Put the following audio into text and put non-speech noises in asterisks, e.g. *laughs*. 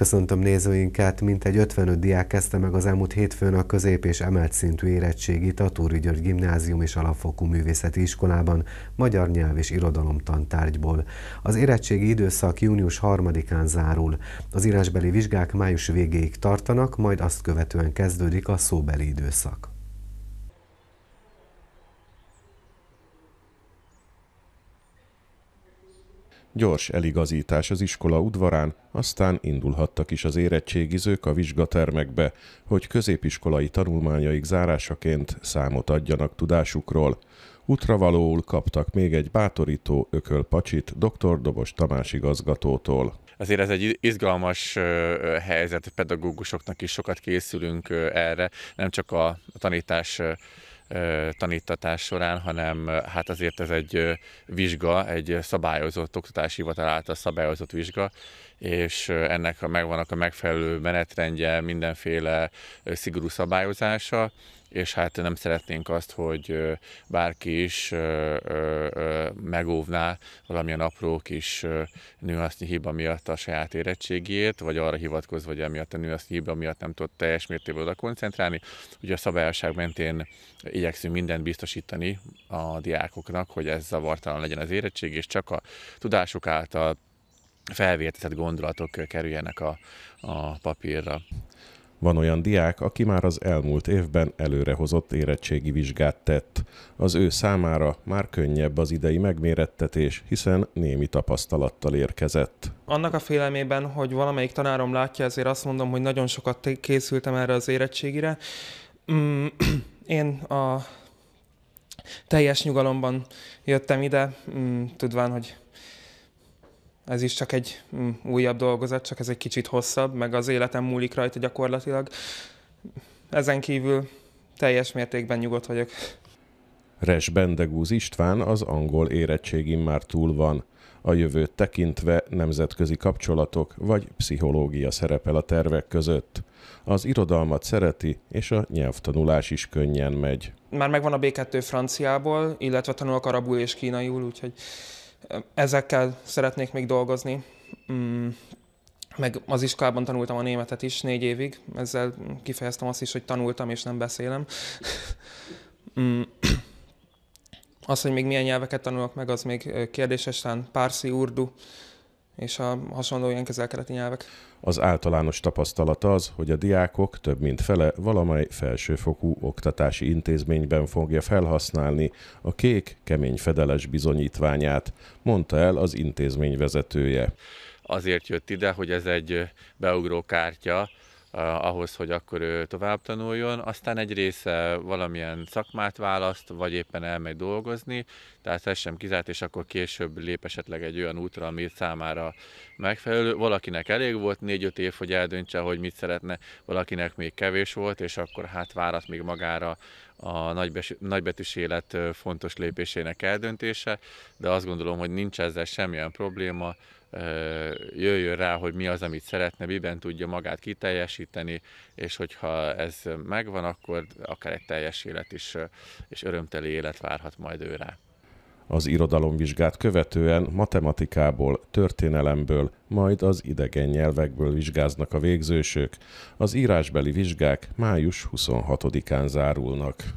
Köszöntöm nézőinket, mintegy 55 diák kezdte meg az elmúlt hétfőn a közép és emelt szintű érettségit a Túri György Gimnázium és Alapfokú Művészeti Iskolában magyar nyelv és irodalom tantárgyból. Az érettségi időszak június 3-án zárul. Az írásbeli vizsgák május végéig tartanak, majd azt követően kezdődik a szóbeli időszak. Gyors eligazítás az iskola udvarán, aztán indulhattak is az érettségizők a vizsgatermekbe, hogy középiskolai tanulmányaik zárásaként számot adjanak tudásukról. Utravalóul kaptak még egy bátorító ökölpacsit dr. Dobos Tamás igazgatótól. Azért ez egy izgalmas helyzet pedagógusoknak is, sokat készülünk erre, nem csak a tanítás tanítatás során, hanem hát azért ez egy vizsga, egy szabályozott oktatási hivatal által szabályozott vizsga, és ennek megvannak a megfelelő menetrendje, mindenféle szigorú szabályozása, és hát nem szeretnénk azt, hogy bárki is megóvná valamilyen apró kis nőhasznyi hiba miatt a saját érettségét, vagy arra hivatkozva, hogy emiatt a nőhasznyi hiba miatt nem tud teljes mértékben oda koncentrálni. Ugye a szabályosság mentén igyekszünk mindent biztosítani a diákoknak, hogy ez zavartalan legyen az érettség, és csak a tudásuk által felvértetett gondolatok kerüljenek a, a papírra. Van olyan diák, aki már az elmúlt évben előrehozott érettségi vizsgát tett. Az ő számára már könnyebb az idei megmérettetés, hiszen némi tapasztalattal érkezett. Annak a félelmében, hogy valamelyik tanárom látja, ezért azt mondom, hogy nagyon sokat készültem erre az érettségire. Mm, *clears throat* én a teljes nyugalomban jöttem ide, mm, tudván, hogy ez is csak egy mm, újabb dolgozat, csak ez egy kicsit hosszabb, meg az életem múlik rajta gyakorlatilag. Ezen kívül teljes mértékben nyugodt vagyok. Res Bendegúz István az angol érettségim már túl van. A jövőt tekintve nemzetközi kapcsolatok vagy pszichológia szerepel a tervek között. Az irodalmat szereti, és a nyelvtanulás is könnyen megy. Már megvan a B2 franciából, illetve tanulok arabul és kínaiul, úgyhogy Ezekkel szeretnék még dolgozni. Mm meg az iskolában tanultam a németet is négy évig, ezzel kifejeztem azt is, hogy tanultam és nem beszélem. *laughs* Mm, *clears throat* az, hogy még milyen nyelveket tanulok meg, az még kérdéses, talán pársi, urdu, és a hasonló ilyen közelkeleti nyelvek. Az általános tapasztalat az, hogy a diákok több mint fele valamely felsőfokú oktatási intézményben fogja felhasználni a kék, kemény fedeles bizonyítványát, mondta el az intézmény vezetője. Azért jött ide, hogy ez egy beugró kártya, Eh, ahhoz, hogy akkor ő tovább tanuljon, aztán egy része valamilyen szakmát választ, vagy éppen elmegy dolgozni, tehát ez sem kizárt, és akkor később lép esetleg egy olyan útra, ami számára megfelelő. Valakinek elég volt négy-öt év, hogy eldöntse, hogy mit szeretne, valakinek még kevés volt, és akkor hát várat még magára a nagybes, nagybetűs élet fontos lépésének eldöntése, de azt gondolom, hogy nincs ezzel semmilyen probléma, jöjjön rá, hogy mi az, amit szeretne, miben tudja magát kiteljesíteni, és hogyha ez megvan, akkor akár egy teljes élet is, és örömteli élet várhat majd ő rá az irodalomvizsgát követően matematikából, történelemből, majd az idegen nyelvekből vizsgáznak a végzősök. Az írásbeli vizsgák május 26-án zárulnak.